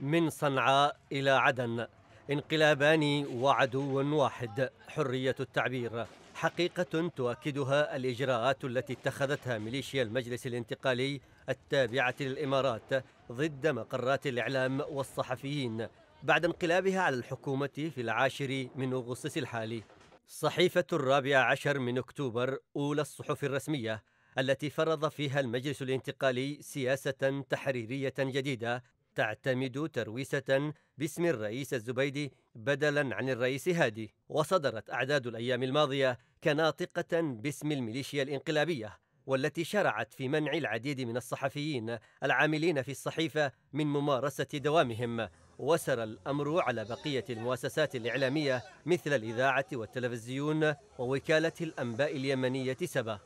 من صنعاء إلى عدن انقلابان وعدو واحد حرية التعبير حقيقة تؤكدها الإجراءات التي اتخذتها ميليشيا المجلس الانتقالي التابعة للإمارات ضد مقرات الإعلام والصحفيين بعد انقلابها على الحكومة في العاشر من أغسطس الحالي صحيفة الرابع عشر من أكتوبر أولى الصحف الرسمية التي فرض فيها المجلس الانتقالي سياسة تحريرية جديدة تعتمد ترويسة باسم الرئيس الزبيدي بدلا عن الرئيس هادي وصدرت أعداد الأيام الماضية كناطقة باسم الميليشيا الإنقلابية والتي شرعت في منع العديد من الصحفيين العاملين في الصحيفة من ممارسة دوامهم وسر الأمر على بقية المؤسسات الإعلامية مثل الإذاعة والتلفزيون ووكالة الأنباء اليمنية سبا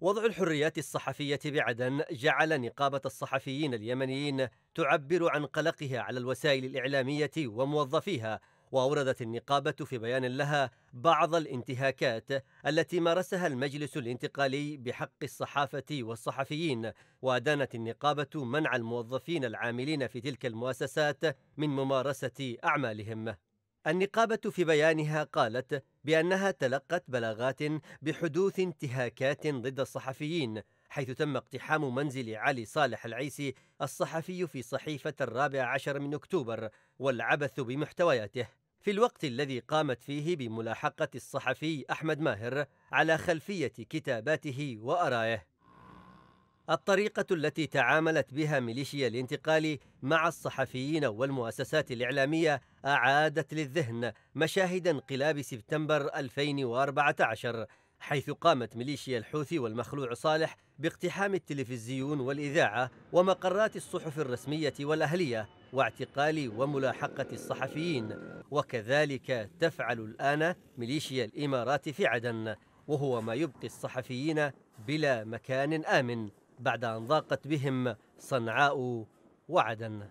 وضع الحريات الصحفية بعدن جعل نقابة الصحفيين اليمنيين تعبر عن قلقها على الوسائل الإعلامية وموظفيها وأوردت النقابة في بيان لها بعض الانتهاكات التي مارسها المجلس الانتقالي بحق الصحافة والصحفيين وأدانت النقابة منع الموظفين العاملين في تلك المؤسسات من ممارسة أعمالهم النقابة في بيانها قالت بأنها تلقت بلاغات بحدوث انتهاكات ضد الصحفيين حيث تم اقتحام منزل علي صالح العيسي الصحفي في صحيفة الرابع عشر من أكتوبر والعبث بمحتوياته في الوقت الذي قامت فيه بملاحقة الصحفي أحمد ماهر على خلفية كتاباته وأرائه الطريقة التي تعاملت بها ميليشيا الانتقال مع الصحفيين والمؤسسات الإعلامية أعادت للذهن مشاهد انقلاب سبتمبر 2014 حيث قامت ميليشيا الحوثي والمخلوع صالح باقتحام التلفزيون والإذاعة ومقرات الصحف الرسمية والأهلية واعتقال وملاحقة الصحفيين وكذلك تفعل الآن ميليشيا الإمارات في عدن وهو ما يبقي الصحفيين بلا مكان آمن بعد أن ضاقت بهم صنعاء وعدن